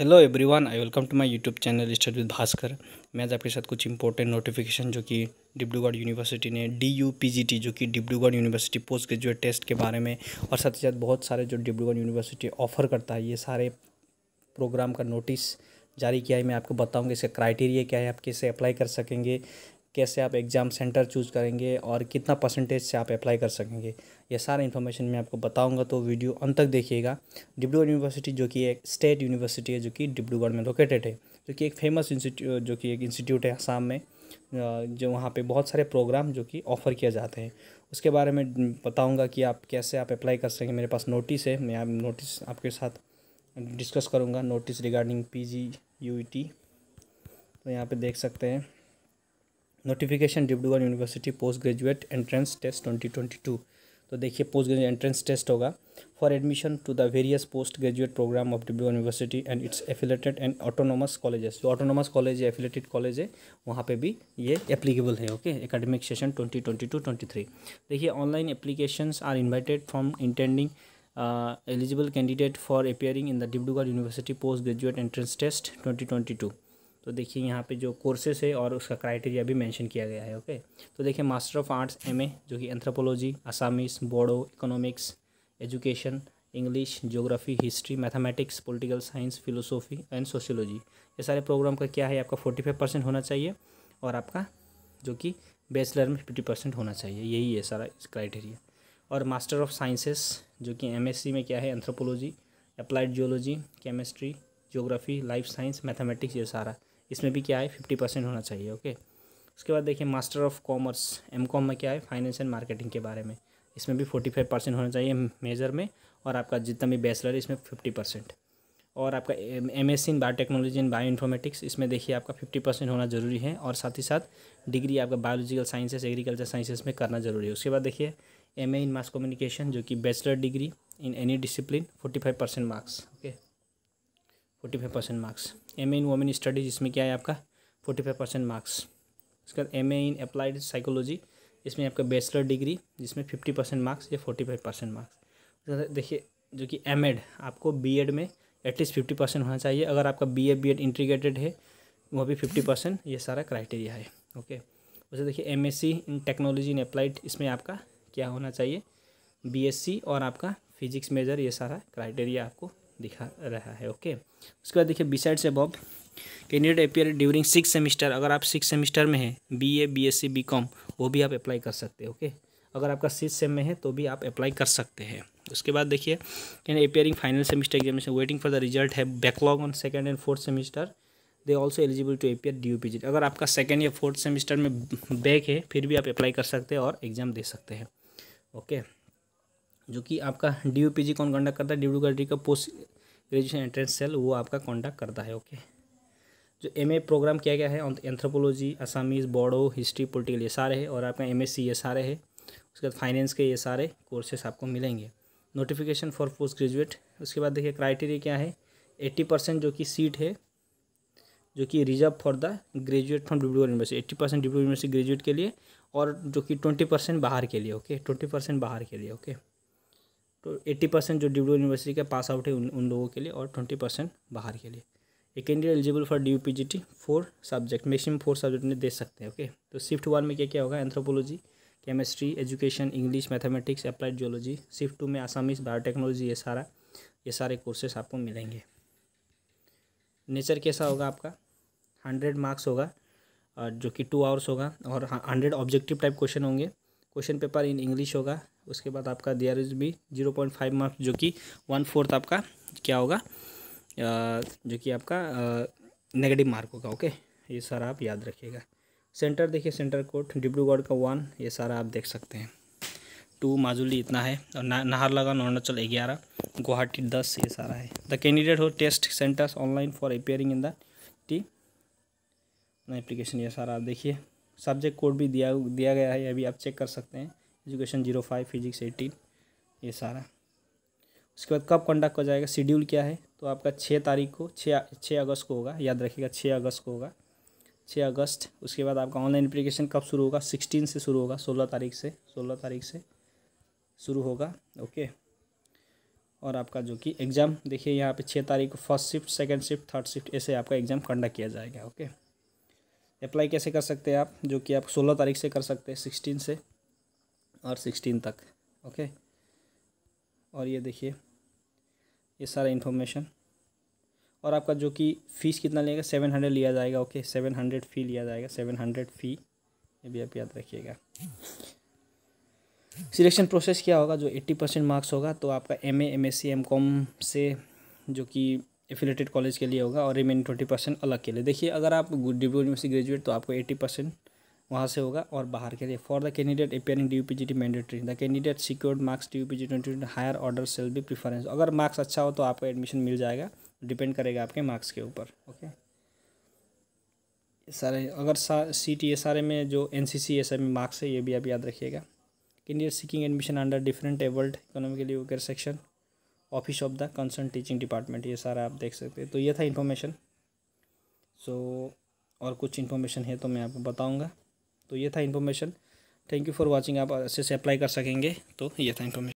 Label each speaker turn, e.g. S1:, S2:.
S1: Hello everyone I welcome to my YouTube channel stud with Bhaskar मैं आज आपके साथ कुछ इंपॉर्टेंट नोटिफिकेशन जो कि डिब्रूगढ़ यूनिवर्सिटी ने D U P G T जो कि Dibrugarh university post graduate test के बारे में और साथ ही साथ बहुत सारे जो डिब्रूगढ़ यूनिवर्सिटी ऑफर करता है ये सारे प्रोग्राम का नोटिस जारी किया है मैं आपको बताऊँगा इसका क्राइटेरिया क्या है आप कैसे अप्लाई कर सकेंगे कैसे आप एग्ज़ाम सेंटर चूज़ करेंगे और कितना परसेंटेज से आप अप्लाई कर सकेंगे ये सारा इन्फॉर्मेशन मैं आपको बताऊंगा तो वीडियो अंत तक देखिएगा डिब्रूगढ़ यूनिवर्सिटी जो कि एक स्टेट यूनिवर्सिटी है जो कि डिब्रूगढ़ में लोकेटेड है जो कि एक फेमस इंस्टीट्यूट जो कि एक इंस्टीट्यूट है आसाम में जो वहाँ पर बहुत सारे प्रोग्राम जो कि ऑफ़र किए जाते हैं उसके बारे में बताऊँगा कि आप कैसे आप अप्लाई कर सकेंगे मेरे पास नोटिस है मैं आप नोटिस आपके साथ डिस्कस करूँगा notice regarding P G U T तो यहाँ पर देख सकते हैं notification Dibrugarh university post graduate entrance test twenty twenty two तो देखिए पोस्ट ग्रेजुएट एंट्रेंस टेस्ट होगा for admission to the various post graduate program of Dibrugarh university and its affiliated and autonomous colleges जो ऑटोनोमस कॉलेज है affiliated college है वहाँ पे भी ये एप्लीकेबल है okay academic session twenty twenty two twenty three देखिए online applications are invited from intending for candidate in the in university post graduate entrance test twenty twenty two तो देखिए यहाँ पे जो कोर्सेस है और उसका क्राइटेरिया भी मेंशन किया गया है ओके तो देखिए मास्टर ऑफ आर्ट्स एम जो कि anthropology Assamese Bodo economics education English geography history mathematics political science philosophy and sociology ये सारे प्रोग्राम का क्या है आपका फोर्टी फाइव परसेंट होना चाहिए और आपका जो कि बैचलर में फिफ्टी परसेंट होना चाहिए यही है सारा इस क्राइटेरिया और मास्टर ऑफ साइंसेस जो कि एम में क्या है anthropology applied geology chemistry geography life science mathematics ये सारा इसमें भी क्या है फिफ्टी परसेंट होना चाहिए ओके उसके बाद देखिए master of commerce M com में क्या है फाइनेंस एंड मार्केटिंग के बारे में इसमें भी फोर्टी फाइव परसेंट होना चाहिए मेजर में और आपका जितना भी बैचलर है इसमें फिफ्टी परसेंट और आपका M S in biotechnology and bioinformatics इसमें देखिए आपका फिफ्टी परसेंट होना जरूरी है और साथ ही साथ डिग्री आपका बायोलॉजिकल साइंसेस एग्रीकल्चर साइंसेस में करना जरूरी है उसके बाद देखिए M A in mass communication जो कि bachelor degree in any discipline forty five percent marks okay forty five percent marks M A in women studies इसमें क्या है आपका फोर्टी फाइव परसेंट मार्क्स उसके बाद M A in applied psychology इसमें आपका बैचलर डिग्री जिसमें फिफ्टी परसेंट मार्क्स या फोर्टी फाइव परसेंट मार्क्स देखिए जो कि एम एड आपको बी एड में एटलीस्ट फिफ्टी परसेंट होना चाहिए अगर आपका B A B Ed integrated है वह भी फिफ्टी परसेंट ये सारा क्राइटेरिया है ओके उसे देखिए M S C in technology in applied इसमें आपका क्या होना चाहिए बी एस सी और आपका फिजिक्स मेजर ये सारा क्राइटेरिया आपको दिखा रहा है ओके उसके बाद देखिए बिसाइड्स से बॉब candidate appear during six semester अगर आप सिक्स सेमिस्टर में हैं B A B S C B com वो भी आप अप्लाई कर सकते हैं ओके अगर आपका सिक्स सेम में है तो भी आप अप्लाई कर सकते हैं उसके बाद देखिए can appearing final semester examination waiting for the result है backlog on second and fourth semester they also eligible to appear U P अगर आपका सेकेंड या फोर्थ सेमिस्टर में बैक है फिर भी आप अप्लाई कर सकते हैं और एग्ज़ाम दे सकते हैं ओके okay. जो कि आपका डी यू कौन कॉन्टैक्ट करता है डी डी का पोस्ट ग्रेजुएशन एंट्रेंस सेल वो आपका कॉन्टैक्ट करता है ओके जो एम प्रोग्राम किया गया है anthropology Assamese Bodo history political ये सारे है और आपका एम ये सारे है उसके बाद फाइनेंस के ये सारे कोर्सेस आपको मिलेंगे नोटिफिकेशन फॉर पोस्ट ग्रेजुएट उसके बाद देखिए क्राइटेरिया क्या है एट्टी परसेंट जो कि सीट है जो कि reserve for the graduate from Dibrugarh university eighty percent Dibrugarh university graduate के लिए और जो कि ट्वेंटी परसेंट बाहर के लिए ओके ट्वेंटी परसेंट बाहर के लिए ओके तो एट्टी परसेंट जो डिब्रूगढ़ यूनिवर्सिटी के पास आउट है उन, उन लोगों के लिए और ट्वेंटी परसेंट बाहर के लिए एक candidate eligible for D U P G T four subject maximum four subject उन्हें दे सकते हैं ओके तो शिफ्ट वन में क्या क्या होगा anthropology chemistry education English mathematics applied geology shift two में आसामिस बायोटेक्नोलॉजी ये सारा ये सारे कोर्सेस आपको मिलेंगे नेचर कैसा होगा आपका हंड्रेड मार्क्स होगा जो कि टू आवर्स होगा और हंड्रेड ऑब्जेक्टिव टाइप क्वेश्चन होंगे क्वेश्चन पेपर इन इंग्लिश होगा उसके बाद आपका डी इज भी जीरो पॉइंट फाइव मार्क्स जो कि वन फोर्थ आपका क्या होगा जो कि आपका नेगेटिव मार्क होगा ओके ये सारा आप याद रखिएगा सेंटर देखिए सेंटर कोर्ट डिब्रूगढ़ का वन ये सारा आप देख सकते हैं टू माजुली इतना है और नाहरलागन अरुणाचल ग्यारह गुवाहाटी दस ये सारा है the candidate who test centres online for appearing in the T application ये सारा आप देखिए सब्जेक्ट कोड भी दिया दिया गया है अभी आप चेक कर सकते हैं education zero five physics eighteen ये सारा उसके बाद कब कंडक्ट हो जाएगा शेड्यूल क्या है तो आपका छः तारीख को छः छः अगस्त को होगा याद रखिएगा छः अगस्त को होगा छः अगस्त उसके बाद आपका ऑनलाइन अप्लीकेशन कब शुरू होगा सिक्सटीन से शुरू होगा सोलह तारीख से सोलह तारीख से शुरू होगा ओके और आपका जो कि एग्ज़ाम देखिए यहाँ पे छः तारीख को first shift second shift third shift ऐसे आपका एग्ज़ाम कंडक्ट किया जाएगा ओके अप्लाई कैसे कर सकते हैं आप जो कि आप सोलह तारीख से कर सकते हैं सिक्सटीन से और सिक्सटीन तक ओके और ये देखिए ये सारा इन्फॉर्मेशन और आपका जो कि फ़ीस कितना लेगा सेवन हंड्रेड लिया जाएगा ओके सेवन हंड्रेड फ़ी लिया जाएगा सेवन हंड्रेड फ़ी ये भी आप याद रखिएगा सिलेक्शन प्रोसेस क्या होगा जो एट्टी परसेंट मार्क्स होगा तो आपका M A M S C M com से जो कि एफिलेटेड कॉलेज के लिए होगा और रिमेनिंग ट्वेंटी परसेंट अलग के लिए देखिए अगर आप डिब्रू यूनिवर्सिटी ग्रेजुएट तो आपको एट्टी परसेंट वहाँ से होगा और बाहर के लिए for the candidate appearing D U P G T mandatory the candidate secured marks D U P G twenty higher order shall be preference अगर मार्क्स अच्छा हो तो आपको एडमिशन मिल जाएगा डिपेंड करेगा आपके मार्क्स के ऊपर ओके सारे अगर C T S R A में जो N C C S I में मार्क्स है ये भी आप याद रखिएगा candidate seeking admission under different एवल्ड economically weaker section office of the concern teaching department ये सारा आप देख सकते हैं तो ये था इन्फॉर्मेशन सो so, और कुछ इन्फॉर्मेशन है तो मैं आपको बताऊँगा तो ये था information thank you for watching आप अच्छे से अप्लाई कर सकेंगे तो ये था इन्फॉर्मेशन